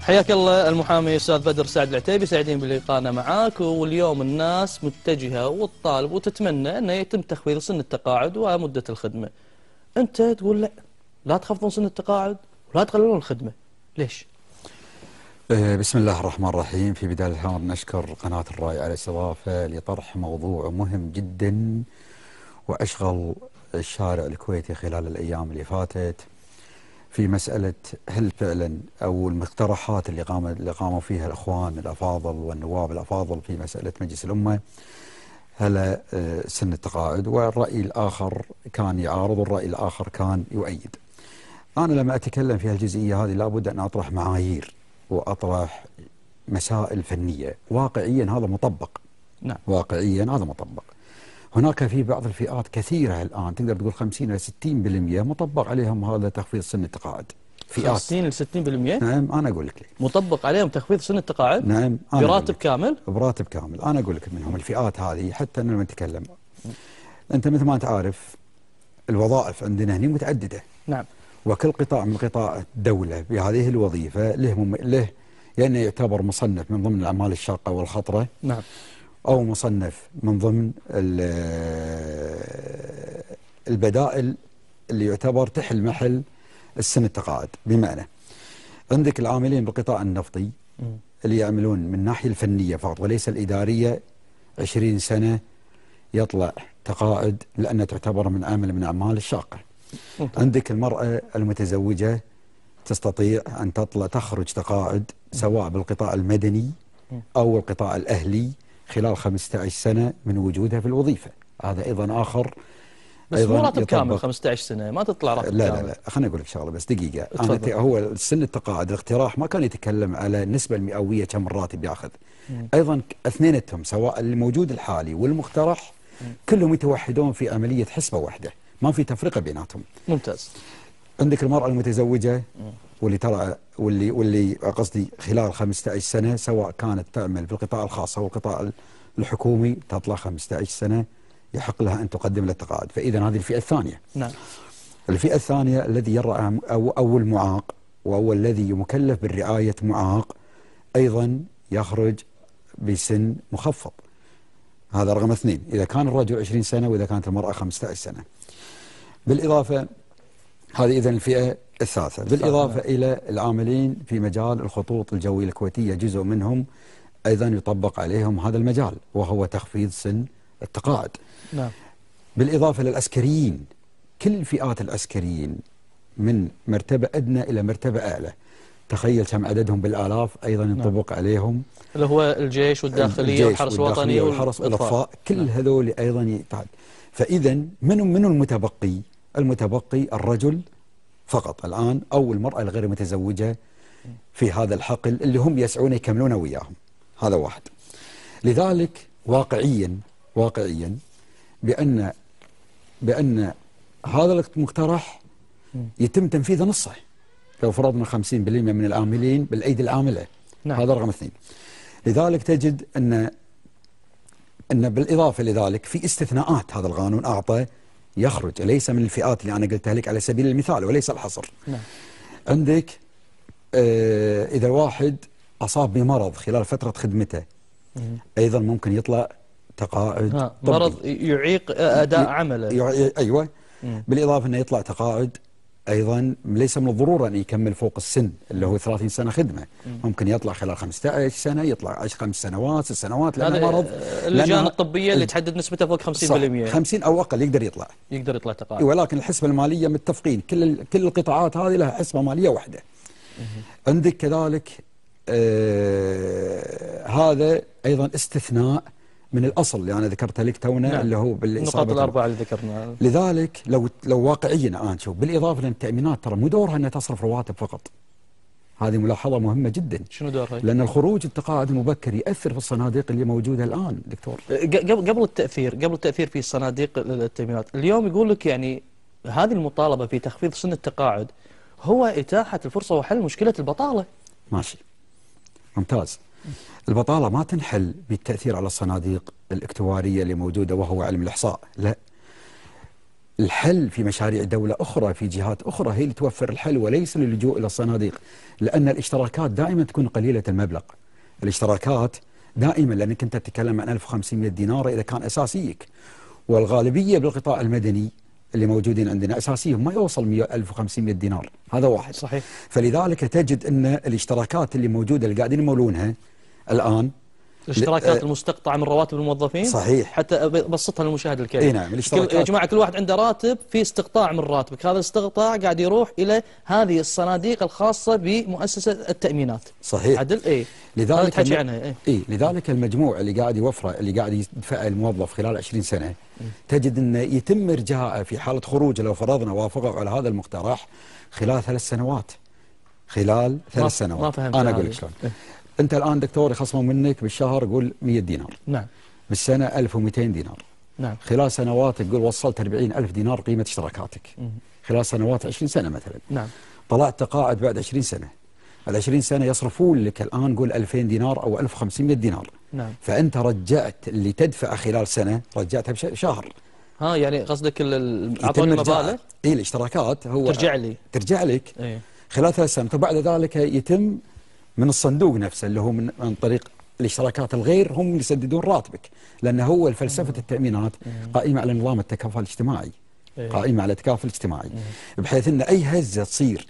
حياك الله المحامي استاذ بدر سعد العتيبي سعيدين بلقائنا معاك واليوم الناس متجهه وتطالب وتتمنى انه يتم تخفيض سن التقاعد ومده الخدمه. انت تقول لا لا تخفضون سن التقاعد ولا تقللون الخدمه. ليش؟ آه، بسم الله الرحمن الرحيم في بدايه الامر نشكر قناه الراي على الاستضافه لطرح موضوع مهم جدا واشغل الشارع الكويتي خلال الايام اللي فاتت. في مسألة هل فعلا أو المقترحات اللي قام اللي قاموا فيها الأخوان الأفاضل والنواب الأفاضل في مسألة مجلس الأمة هل آه، سن التقاعد والرأي الآخر كان يعارض والرأي الآخر كان يؤيد أنا لما أتكلم في الجزئيه هذه لابد أن أطرح معايير وأطرح مسائل فنية واقعيا هذا مطبق نعم. واقعيا هذا مطبق هناك في بعض الفئات كثيرة الآن تقدر تقول 50 إلى 60% مطبق عليهم هذا تخفيض سن التقاعد فئات 50 إلى 60% نعم أنا أقول لك مطبق عليهم تخفيض سن التقاعد نعم أنا براتب كامل براتب كامل أنا أقول لك منهم الفئات هذه حتى أنا لما نتكلم أنت مثل ما أنت عارف الوظائف عندنا هنا متعددة نعم وكل قطاع من قطاع الدولة بهذه الوظيفة له له لأنه يعني يعتبر مصنف من ضمن الأعمال الشاقة والخطرة نعم أو مصنف من ضمن البدائل اللي يعتبر تحل محل السن التقاعد بمعنى عندك العاملين بالقطاع النفطي اللي يعملون من الناحية الفنية فقط وليس الإدارية 20 سنة يطلع تقاعد لأنها تعتبر من عمل من أعمال الشاقة عندك المرأة المتزوجة تستطيع أن تطلع تخرج تقاعد سواء بالقطاع المدني أو القطاع الأهلي خلال 15 سنة من وجودها في الوظيفة هذا أيضا آخر بس أيضاً مو راتب كامل 15 سنة ما تطلع راتب كامل لا لا لا خليني أقول لك شغلة بس دقيقة أنا هو سن التقاعد الاقتراح ما كان يتكلم على النسبة المئوية كم الراتب ياخذ أيضا اثنينتهم سواء الموجود الحالي والمقترح كلهم يتوحدون في عملية حسبة واحدة ما في تفرقة بيناتهم ممتاز عندك المرأة المتزوجة مم. واللي ترى واللي واللي قصدي خلال 15 سنه سواء كانت تعمل في القطاع الخاص او القطاع الحكومي تطلع 15 سنه يحق لها ان تقدم للتقاعد، فاذا هذه الفئه الثانيه. نعم. الفئه الثانيه الذي يرعى او او المعاق وهو الذي مكلف بالرعايه معاق ايضا يخرج بسن مخفض. هذا رقم اثنين، اذا كان الرجل 20 سنه واذا كانت المراه 15 سنه. بالاضافه هذه إذا الفئة الثالثة بالإضافة إلى العاملين في مجال الخطوط الجوية الكويتية جزء منهم أيضا يطبق عليهم هذا المجال وهو تخفيض سن التقاعد نعم. بالإضافة للعسكريين كل فئات العسكريين من مرتبة أدنى إلى مرتبة أعلى تخيل كم عددهم بالآلاف أيضا ينطبق نعم. عليهم اللي هو الجيش والداخلية الجيش والحرس الوطني والحرس والإطفاء كل نعم. هذول أيضا يتعد فإذا من منو المتبقي المتبقي الرجل فقط الآن أو المرأة الغير متزوجة في هذا الحقل اللي هم يسعون يكملون وياهم هذا واحد لذلك واقعيا واقعيا بأن بأن هذا المقترح يتم تنفيذه نصه لو فرضنا 50% من العاملين بالأيدي العاملة نعم. هذا رقم اثنين لذلك تجد أن أن بالإضافة لذلك في استثناءات هذا القانون أعطى يخرج ليس من الفئات اللي أنا قلتها لك على سبيل المثال وليس الحصر نعم. عندك آه إذا واحد أصاب بمرض خلال فترة خدمته مم. أيضا ممكن يطلع تقاعد طبي مرض يعيق أداء عمله أيوة مم. بالإضافة أنه يطلع تقاعد ايضا ليس من الضروره ان يكمل فوق السن اللي هو 30 سنه خدمه ممكن يطلع خلال 15 سنه يطلع خمس سنوات ست سنوات لانه مرض اللجان الطبيه اللي تحدد نسبته فوق 50% صح 50 او اقل يقدر يطلع يقدر يطلع تقاعد إيه، ولكن الحسبه الماليه متفقين كل كل القطاعات هذه لها حسبه ماليه واحده عندك كذلك آه هذا ايضا استثناء من الأصل اللي أنا يعني ذكرتها لك تونا نعم. اللي هو بالإصابة النقاط الأربعة اللي ذكرناها لذلك لو لو واقعيا الآن شوف بالإضافة لأن التأمينات ترى مو دورها أنها تصرف رواتب فقط هذه ملاحظة مهمة جدا شنو دورها؟ لأن الخروج التقاعد المبكر يأثر في الصناديق اللي موجودة الآن دكتور أه، قبل التأثير قبل التأثير في صناديق التأمينات اليوم يقول لك يعني هذه المطالبة في تخفيض سن التقاعد هو إتاحة الفرصة وحل مشكلة البطالة ماشي ممتاز البطالة ما تنحل بالتأثير على الصناديق الاكتوارية اللي موجودة وهو علم الإحصاء لا الحل في مشاريع دولة أخرى في جهات أخرى هي اللي توفر الحل وليس اللجوء إلى الصناديق لأن الاشتراكات دائما تكون قليلة المبلغ الاشتراكات دائما لأنك أنت تتكلم عن 1500 دينار إذا كان أساسيك والغالبية بالقطاع المدني اللي موجودين عندنا اساسيهم ما يوصل 1500 دينار هذا واحد صحيح فلذلك تجد ان الاشتراكات اللي موجوده اللي قاعدين يمولونها الان الاشتراكات المستقطعة من رواتب الموظفين صحيح حتى ابسطها للمشاهد الكريم اي نعم الاشتراكات يا جماعة كل واحد عنده راتب في استقطاع من راتبك هذا الاستقطاع قاعد يروح إلى هذه الصناديق الخاصة بمؤسسة التأمينات صحيح عدل اي لذلك الم... عنها اي إيه؟ لذلك المجموع اللي قاعد يوفره اللي قاعد يدفعه الموظف خلال 20 سنة تجد انه يتم ارجاعه في حالة خروج لو فرضنا وافقوا على هذا المقترح خلال ثلاث سنوات خلال ثلاث سنوات ما فهمت انا اقول لك شلون إيه؟ انت الان دكتور يخصمون منك بالشهر قول 100 دينار نعم بالسنه 1200 دينار نعم خلال سنوات تقول وصلت 40000 دينار قيمه اشتراكاتك خلال سنوات 20 سنه مثلا نعم طلعت تقاعد بعد 20 سنه ال 20 سنه يصرفون لك الان قول 2000 دينار او 1500 دينار نعم فانت رجعت اللي تدفعه خلال سنه رجعتها بشهر ها يعني قصدك اعطوني مبالغ اي الاشتراكات هو ترجع لي ترجع لك ايه؟ خلال ثلاث سنوات وبعد ذلك يتم من الصندوق نفسه اللي هو من, من طريق الاشتراكات الغير هم اللي يسددون راتبك لان هو فلسفه التامينات قائمه على نظام التكافل الاجتماعي إيه. قائمه على التكافل الاجتماعي بحيث ان اي هزه تصير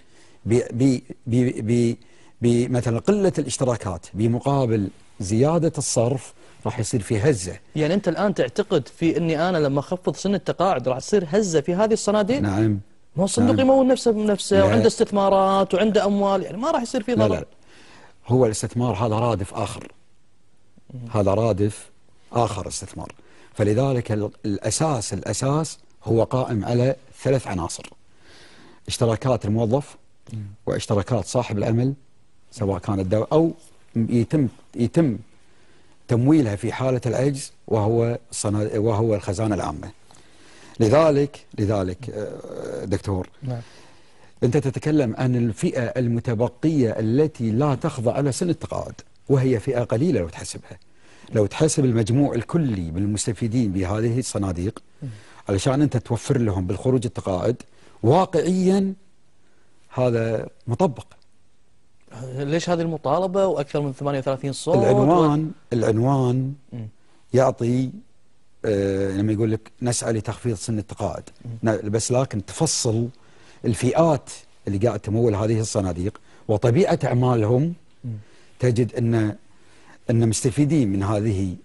بمثلا قله الاشتراكات بمقابل زياده الصرف راح يصير في هزه يعني انت الان تعتقد في اني انا لما اخفض سن التقاعد راح تصير هزه في هذه الصناديق نعم ما هو الصندوق نعم. يمول نفسه بنفسه وعنده استثمارات وعنده اموال يعني ما راح يصير في ضرر هو الاستثمار هذا رادف آخر هذا رادف آخر استثمار فلذلك الأساس الأساس هو قائم على ثلاث عناصر اشتراكات الموظف واشتراكات صاحب العمل سواء كانت دولة أو يتم يتم تمويلها في حالة العجز وهو وهو الخزانة العامة لذلك لذلك آه، دكتور نعم. أنت تتكلم عن الفئة المتبقية التي لا تخضع على سن التقاعد وهي فئة قليلة لو تحسبها لو تحسب المجموع الكلي بالمستفيدين بهذه الصناديق علشان أنت توفر لهم بالخروج التقاعد واقعيا هذا مطبق ليش هذه المطالبة وأكثر من 38 صوت العنوان و... العنوان يعطي آه لما يقول لك نسعى لتخفيض سن التقاعد بس لكن تفصل الفئات اللي قاعد تمول هذه الصناديق وطبيعه اعمالهم تجد ان ان مستفيدين من هذه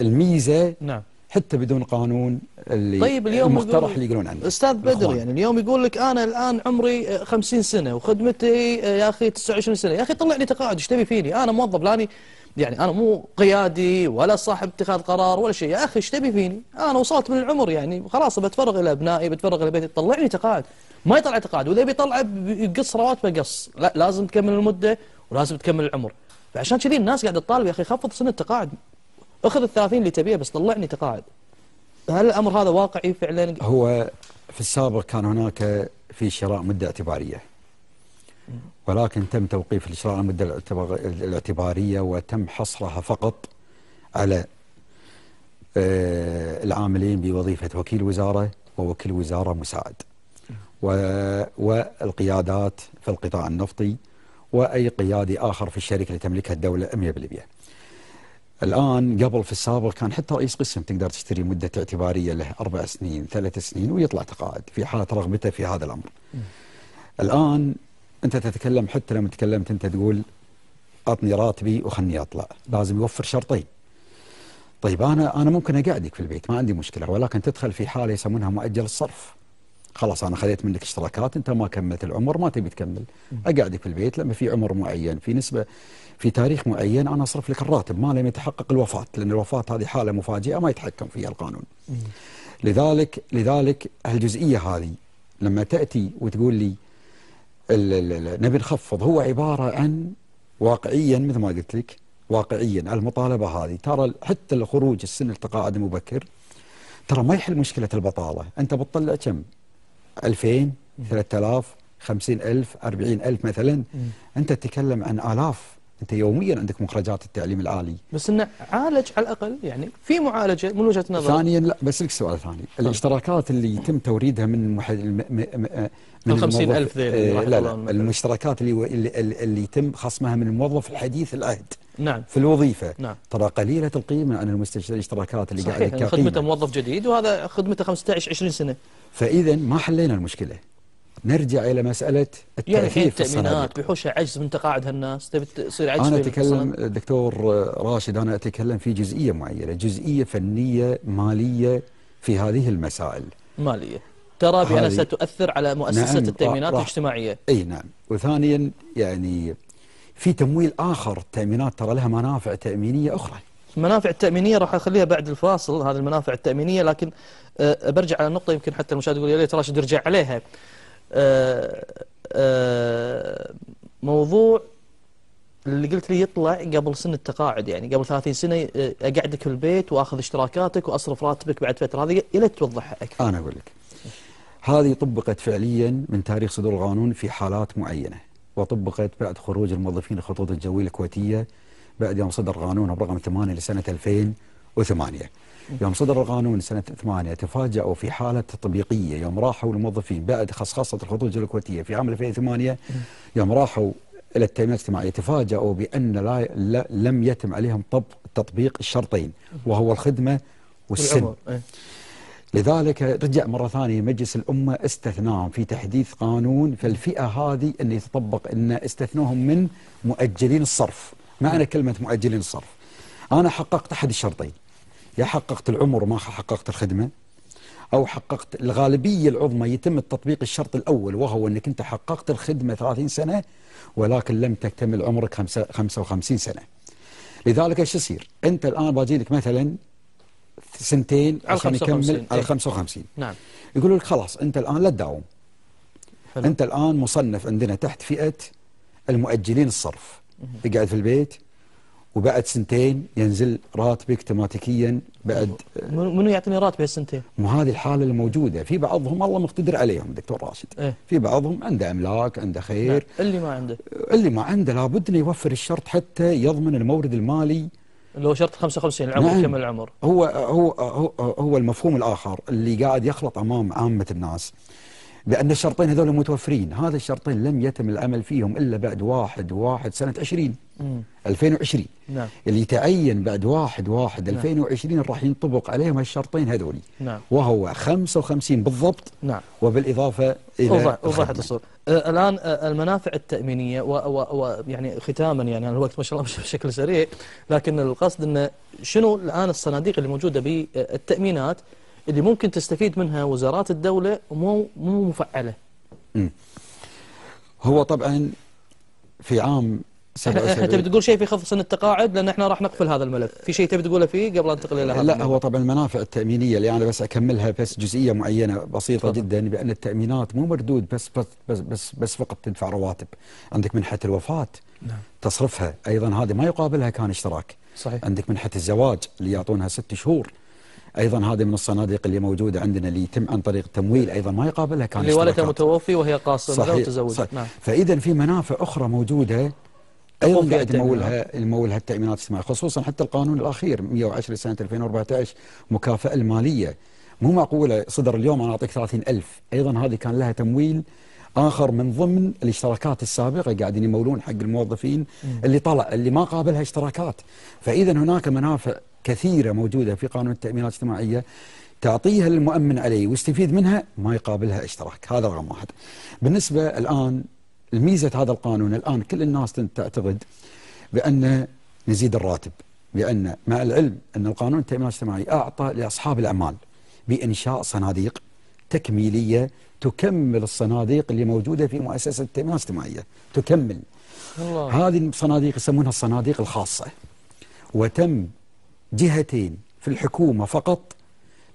الميزه نعم حتى بدون قانون اللي طيب اليوم المقترح اللي يقولون عنه استاذ بدر يعني اليوم يقول لك انا الان عمري 50 سنه وخدمتي آه، يا اخي 29 سنه يا اخي طلع لي تقاعد ايش تبي فيني انا موظف لاني يعني انا مو قيادي ولا صاحب اتخاذ قرار ولا شيء يا اخي ايش تبي فيني انا وصلت من العمر يعني خلاص بتفرغ الى ابنائي بتفرغ الى بيتي طلعني تقاعد ما يطلع اعتقاد واذا بيطلع يقص رواتبه قص لا لازم تكمل المده ولازم تكمل العمر فعشان كذي الناس قاعده تطالب يا اخي خفض سن التقاعد اخذ ال 30 اللي تبيه بس طلعني تقاعد هل الامر هذا واقعي فعلا هو في السابق كان هناك في شراء مده اعتباريه ولكن تم توقيف الشراء المده الاعتباريه وتم حصرها فقط على آه، العاملين بوظيفه وكيل وزاره ووكيل وزاره مساعد. والقيادات في القطاع النفطي وأي قيادي آخر في الشركة اللي تملكها الدولة 100% الآن قبل في السابق كان حتى رئيس قسم تقدر تشتري مدة اعتبارية له أربع سنين ثلاث سنين ويطلع تقاعد في حالة رغبته في هذا الأمر الآن أنت تتكلم حتى لما تكلمت أنت تقول أعطني راتبي وخلني أطلع لازم يوفر شرطين طيب أنا أنا ممكن أقعدك في البيت ما عندي مشكلة ولكن تدخل في حالة يسمونها مؤجل الصرف خلاص انا خذيت منك اشتراكات انت ما كملت العمر ما تبي تكمل اقعدك في البيت لما في عمر معين في نسبه في تاريخ معين انا اصرف لك الراتب ما لم يتحقق الوفاه لان الوفاه هذه حاله مفاجئه ما يتحكم فيها القانون. لذلك لذلك الجزئيه هذه لما تاتي وتقول لي نبي نخفض هو عباره عن واقعيا مثل ما قلت لك واقعيا المطالبه هذه ترى حتى الخروج السن التقاعد مبكر ترى ما يحل مشكله البطاله انت بتطلع كم 2000 3000 50000 40000 مثلا انت تتكلم عن الاف انت يوميا عندك مخرجات التعليم العالي بس انه عالج على الاقل يعني في معالجه من وجهه نظر ثانيا لا بس لك سؤال ثاني طيب. الاشتراكات اللي يتم توريدها من محد... م... م... من 50000 ذيل إيه، لا لا المشتركات اللي اللي يتم خصمها من الموظف الحديث العهد نعم في الوظيفة نعم. ترى قليلة القيمة عن المستشار الاشتراكات اللي قاعد قاعدة يعني خدمته موظف جديد وهذا خدمته 15 20 سنة فإذا ما حلينا المشكلة نرجع إلى مسألة التأثير يعني في التأمينات بحوش عجز من تقاعد هالناس تبي تصير عجز أنا أتكلم دكتور راشد أنا أتكلم في جزئية معينة جزئية فنية مالية في هذه المسائل مالية ترى بأنها ستؤثر على مؤسسة نعم التأمينات الاجتماعية أي نعم وثانيا يعني في تمويل آخر التأمينات ترى لها منافع تأمينية أخرى المنافع التأمينية راح أخليها بعد الفاصل هذه المنافع التأمينية لكن آه، برجع على النقطة يمكن حتى المشاهد يقول يا ليت راشد يرجع عليها آه، آه، موضوع اللي قلت لي يطلع قبل سن التقاعد يعني قبل 30 سنة آه، أقعدك في البيت وأخذ اشتراكاتك وأصرف راتبك بعد فترة هذه إلى توضحها أكثر أنا أقول لك هذه طبقت فعليا من تاريخ صدور القانون في حالات معينة وطبقت بعد خروج الموظفين الخطوط الجوية الكويتية بعد يوم صدر قانونها برقم 8 لسنة 2000 وثمانية يوم صدر القانون سنة 8 تفاجأوا في حالة تطبيقية يوم راحوا الموظفين بعد خصخصة الخطوط الكويتية في عام 2008 يوم راحوا إلى التأمينات الاجتماعية تفاجأوا بأن لا, لم يتم عليهم طبق تطبيق الشرطين وهو الخدمة والسن إيه. لذلك رجع مرة ثانية مجلس الأمة استثناهم في تحديث قانون فالفئة هذه أنه يتطبق أن استثنوهم من مؤجلين الصرف معنى كلمة مؤجلين الصرف أنا حققت أحد الشرطين يا حققت العمر ما حققت الخدمة أو حققت الغالبية العظمى يتم التطبيق الشرط الأول وهو أنك أنت حققت الخدمة 30 سنة ولكن لم تكتمل عمرك 55 سنة لذلك ايش يصير أنت الآن باجي لك مثلا سنتين عشان يكمل على 55 إيه. نعم يقولوا لك خلاص أنت الآن لا تداوم أنت الآن مصنف عندنا تحت فئة المؤجلين الصرف اقعد في البيت وبعد سنتين ينزل راتبك اوتوماتيكيا بعد منو يعطيني راتبي هالسنتين؟ مو هذه الحاله الموجوده في بعضهم الله مقتدر عليهم دكتور راشد إيه؟ في بعضهم عنده املاك عنده خير نعم. اللي ما عنده اللي ما عنده لابد انه يوفر الشرط حتى يضمن المورد المالي اللي هو شرط 55 العمر نعم. كم العمر هو هو هو, هو المفهوم الاخر اللي قاعد يخلط امام عامه الناس بان الشرطين هذول متوفرين هذا الشرطين لم يتم العمل فيهم إلا بعد واحد واحد سنة 20 2020 نعم. اللي تعين بعد 1 1 نعم. 2020 راح ينطبق عليهم هالشرطين هذولي نعم. وهو 55 بالضبط نعم. وبالاضافه الى وضحت الصورة آه الان آه المنافع التامينيه ويعني ختاما يعني الوقت ما شاء الله بشكل سريع لكن القصد انه شنو الان الصناديق اللي موجوده بالتامينات اللي ممكن تستفيد منها وزارات الدوله ومو مو مفعله. هو طبعا في عام احنا تبي تقول شيء في خفض سن التقاعد لان احنا راح نقفل هذا الملف، في شيء تبي تقوله فيه قبل انتقل الى هذا لا الملف. هو طبعا المنافع التامينيه اللي انا بس اكملها بس جزئيه معينه بسيطه جدا بان التامينات مو مردود بس بس بس بس, بس فقط تدفع رواتب، عندك منحه الوفاه نعم. تصرفها ايضا هذه ما يقابلها كان اشتراك صحيح عندك منحه الزواج اللي يعطونها ست شهور ايضا هذه من الصناديق اللي موجوده عندنا اللي يتم عن طريق التمويل ايضا ما يقابلها كان اللي والدها متوفي وهي قاصره وتزوجت نعم فاذا في منافع اخرى موجوده ايضا قاعد يمولها يمولها التامينات الاجتماعيه خصوصا حتى القانون الاخير 110 سنه 2014 مكافاه الماليه مو معقوله صدر اليوم انا اعطيك 30000 ايضا هذه كان لها تمويل اخر من ضمن الاشتراكات السابقه قاعدين يمولون حق الموظفين اللي طلع اللي ما قابلها اشتراكات فاذا هناك منافع كثيره موجوده في قانون التامينات الاجتماعيه تعطيها المؤمن عليه ويستفيد منها ما يقابلها اشتراك هذا رقم واحد بالنسبه الان الميزه هذا القانون الان كل الناس تعتقد بان نزيد الراتب بان مع العلم ان القانون التامين الاجتماعي اعطى لاصحاب الاعمال بانشاء صناديق تكميليه تكمل الصناديق اللي موجوده في مؤسسه التامين الاجتماعيه تكمل الله. هذه الصناديق يسمونها الصناديق الخاصه وتم جهتين في الحكومه فقط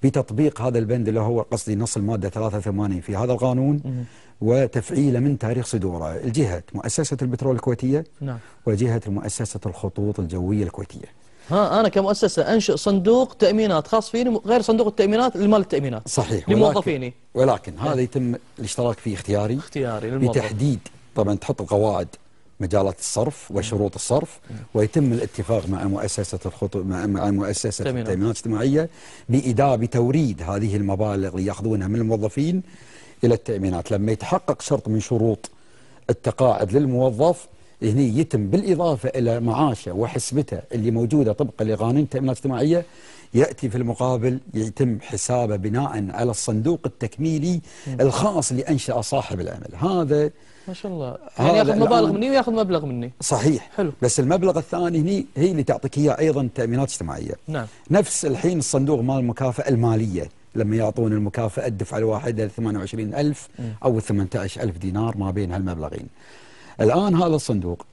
بتطبيق هذا البند اللي هو قصدي نص الماده 83 في هذا القانون وتفعيله من تاريخ صدوره الجهات مؤسسة البترول الكويتية نعم. وجهة مؤسسة الخطوط الجوية الكويتية ها أنا كمؤسسة أنشئ صندوق تأمينات خاص فيني غير صندوق التأمينات لمال التأمينات صحيح لموظفيني ولكن, ولكن هذا نعم. يتم الاشتراك فيه اختياري اختياري للموظف بتحديد طبعا تحط القواعد مجالات الصرف وشروط الصرف نعم. ويتم الاتفاق مع مؤسسة الخطو... مع, مؤسسة التأمينات الاجتماعية بإيداع بتوريد هذه المبالغ اللي يأخذونها من الموظفين إلى التأمينات لما يتحقق شرط من شروط التقاعد للموظف هني يتم بالإضافة إلى معاشه وحسبته اللي موجودة طبقا لقانون التأمينات الاجتماعية يأتي في المقابل يتم حسابه بناء على الصندوق التكميلي الخاص اللي أنشأ صاحب العمل هذا ما شاء الله يعني ياخذ مبالغ مني وياخذ مبلغ مني صحيح حلو بس المبلغ الثاني هني هي اللي تعطيك اياه ايضا تامينات اجتماعيه نعم نفس الحين الصندوق مال المكافاه الماليه لما يعطون المكافأة الدفعة الواحدة 28000 أو 18000 دينار ما بين هالمبلغين الآن هذا الصندوق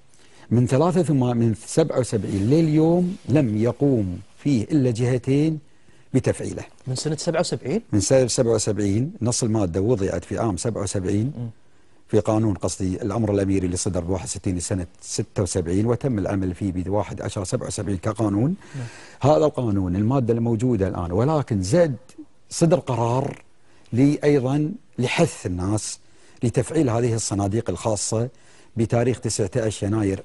من 83 من 77 لليوم لم يقوم فيه إلا جهتين بتفعيله من سنة 77 من سنة 77 نص المادة وضعت في عام 77 في قانون قصدي الأمر الأميري اللي صدر ب 61 لسنة 76 وتم العمل فيه ب 1 10 77 كقانون هذا القانون المادة الموجودة الآن ولكن زاد صدر قرار لي أيضا لحث الناس لتفعيل هذه الصناديق الخاصة بتاريخ 19 يناير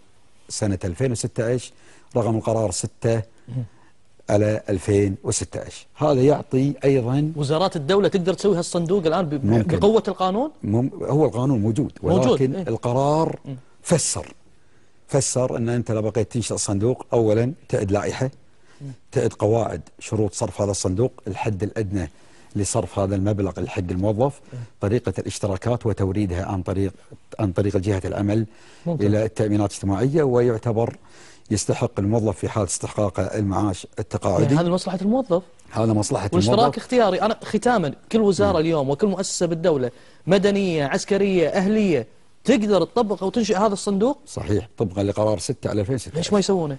سنة 2016 رقم القرار 6 على 2016 هذا يعطي أيضا وزارات الدولة تقدر تسوي هالصندوق الآن بقوة القانون هو القانون موجود ولكن موجود. إيه؟ القرار فسر فسر أن أنت لو بقيت تنشأ صندوق أولا تعد لائحة تعد قواعد شروط صرف هذا الصندوق الحد الأدنى لصرف هذا المبلغ لحق الموظف طريقة الاشتراكات وتوريدها عن طريق عن طريق جهة العمل ممكن. إلى التأمينات الاجتماعية ويعتبر يستحق الموظف في حال استحقاقه المعاش يعني التقاعدي يعني هذا لمصلحة الموظف هذا مصلحة والاشتراك اختياري أنا ختاما كل وزارة م. اليوم وكل مؤسسة بالدولة مدنية عسكرية أهلية تقدر تطبق أو تنشئ هذا الصندوق صحيح طبقا لقرار 6 على 2006 ليش ما يسوونه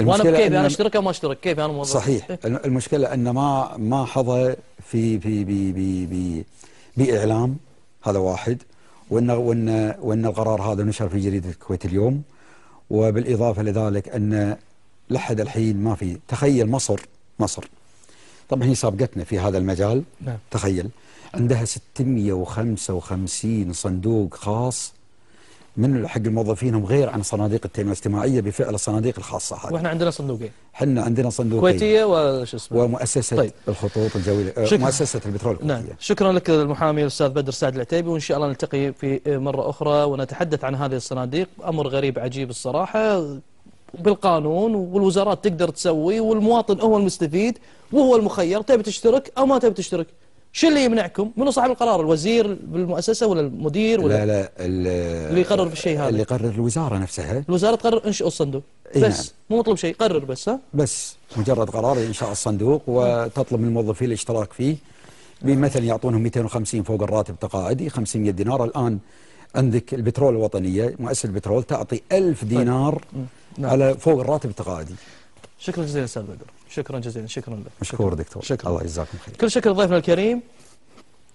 وانا كيف انا اشترك او ما اشترك كيف انا موظف صحيح إيه. المشكله ان ما ما حظى في في بي بي بي باعلام هذا واحد وان وان وان القرار هذا نشر في جريده الكويت اليوم وبالاضافه لذلك ان لحد الحين ما في تخيل مصر مصر طبعا هي سابقتنا في هذا المجال نعم. تخيل عندها 655 صندوق خاص من حق الموظفين غير عن صناديق التنميه الاجتماعيه بفعل الصناديق الخاصه هذه. واحنا عندنا صندوقين. احنا عندنا صندوقين. كويتيه وش اسمه؟ ومؤسسه طيب. الخطوط الجويه أه، شكرا. مؤسسه البترول نعم. الكويتيه. نعم. شكرا لك المحامي الاستاذ بدر سعد العتيبي وان شاء الله نلتقي في مره اخرى ونتحدث عن هذه الصناديق، امر غريب عجيب الصراحه بالقانون والوزارات تقدر تسوي والمواطن هو المستفيد وهو المخير تبي تشترك او ما تبي تشترك. شو اللي يمنعكم منو صاحب القرار الوزير بالمؤسسة ولا المدير ولا لا لا اللي يقرر في الشيء هذا اللي يقرر الوزارة نفسها الوزارة تقرر انشئوا الصندوق إيه بس نعم. مو مطلوب شيء قرر بس ها بس مجرد قرار انشاء الصندوق وتطلب من الموظفين الاشتراك فيه بمثلا يعطونهم 250 فوق الراتب التقاعدي 500 دينار الآن عندك البترول الوطنية مؤسسة البترول تعطي 1000 طيب. دينار نعم. على فوق الراتب التقاعدي شكرا جزيلا استاذ بدر شكرا جزيلا شكرا لك مشكور دكتور شكرا الله يجزاكم خير كل شكر ضيفنا الكريم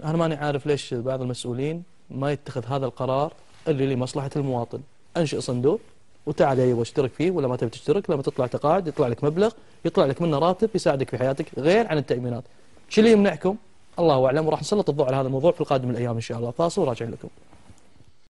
انا ماني عارف ليش بعض المسؤولين ما يتخذ هذا القرار اللي لمصلحه المواطن انشئ صندوق وتعال ايوه اشترك فيه ولا ما تبي تشترك لما تطلع تقاعد يطلع لك مبلغ يطلع لك منه راتب يساعدك في حياتك غير عن التامينات شو اللي يمنعكم الله اعلم وراح نسلط الضوء على هذا الموضوع في القادم الايام ان شاء الله فاصل وراجع لكم